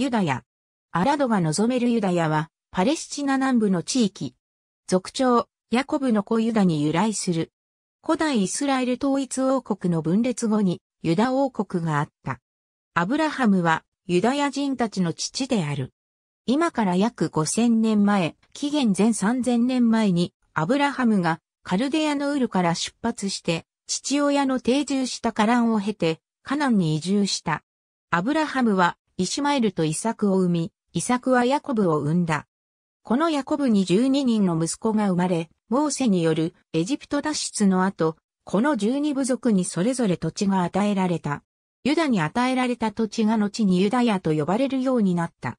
ユダヤ。アラドが望めるユダヤは、パレスチナ南部の地域。族長、ヤコブの子ユダに由来する。古代イスラエル統一王国の分裂後に、ユダ王国があった。アブラハムは、ユダヤ人たちの父である。今から約5000年前、紀元前3000年前に、アブラハムがカルデアのウルから出発して、父親の定住したカランを経て、カナンに移住した。アブラハムはイシュマエルとイサクを生み、イサクはヤコブを生んだ。このヤコブに12人の息子が生まれ、モーセによるエジプト脱出の後、この12部族にそれぞれ土地が与えられた。ユダに与えられた土地が後にユダヤと呼ばれるようになった。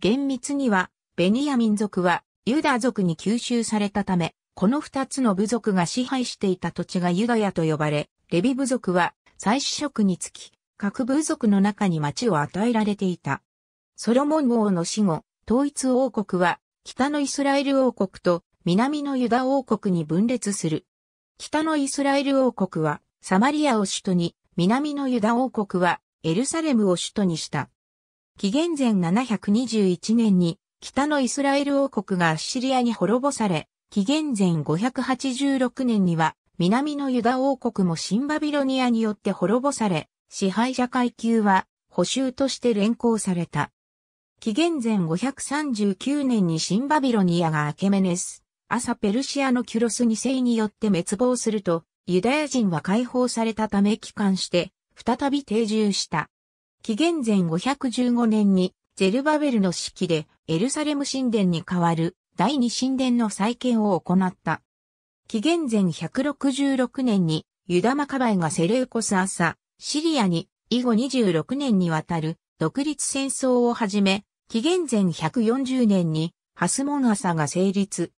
厳密には、ベニヤ民族はユダ族に吸収されたため、この二つの部族が支配していた土地がユダヤと呼ばれ、レビ部族は、祭祀職につき、各部族の中に町を与えられていた。ソロモン王の死後、統一王国は、北のイスラエル王国と南のユダ王国に分裂する。北のイスラエル王国は、サマリアを首都に、南のユダ王国は、エルサレムを首都にした。紀元前721年に、北のイスラエル王国がアッシリアに滅ぼされ、紀元前586年には、南のユダ王国もシンバビロニアによって滅ぼされ、支配者階級は補修として連行された。紀元前539年に新バビロニアがアケメネス、朝ペルシアのキュロス2世によって滅亡すると、ユダヤ人は解放されたため帰還して、再び定住した。紀元前515年に、ゼルバベルの指揮で、エルサレム神殿に代わる、第二神殿の再建を行った。紀元前166年に、ユダマカバイがセレウコス朝、シリアに以後26年にわたる独立戦争をはじめ、紀元前140年にハスモン朝が成立。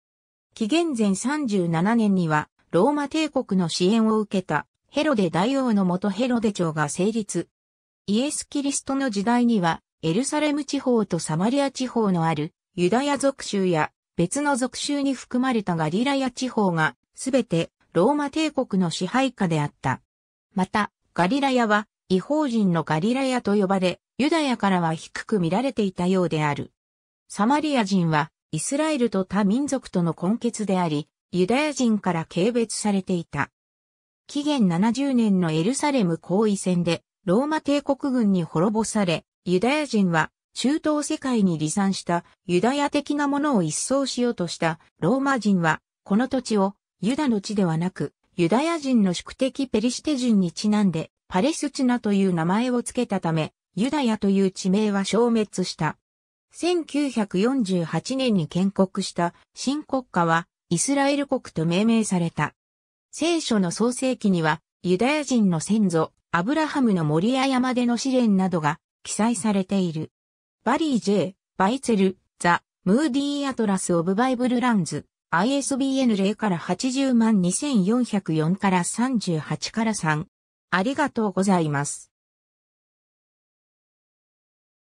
紀元前37年にはローマ帝国の支援を受けたヘロデ大王の元ヘロデ朝が成立。イエス・キリストの時代にはエルサレム地方とサマリア地方のあるユダヤ族州や別の属州に含まれたガリラヤ地方がすべてローマ帝国の支配下であった。また、ガリラヤは、違法人のガリラヤと呼ばれ、ユダヤからは低く見られていたようである。サマリア人は、イスラエルと他民族との根結であり、ユダヤ人から軽蔑されていた。紀元70年のエルサレム行為戦で、ローマ帝国軍に滅ぼされ、ユダヤ人は、中東世界に離散したユダヤ的なものを一掃しようとしたローマ人は、この土地をユダの地ではなく、ユダヤ人の宿敵ペリシテ人にちなんで、パレスチナという名前を付けたため、ユダヤという地名は消滅した。1948年に建国した新国家はイスラエル国と命名された。聖書の創世記にはユダヤ人の先祖アブラハムの森や山での試練などが記載されている。バリー・ジェイ・バイツェル、ザ・ムーディー・アトラス・オブ・バイブル・ランズ、ISBN 0から80万2404から38から3。ありがとうございます。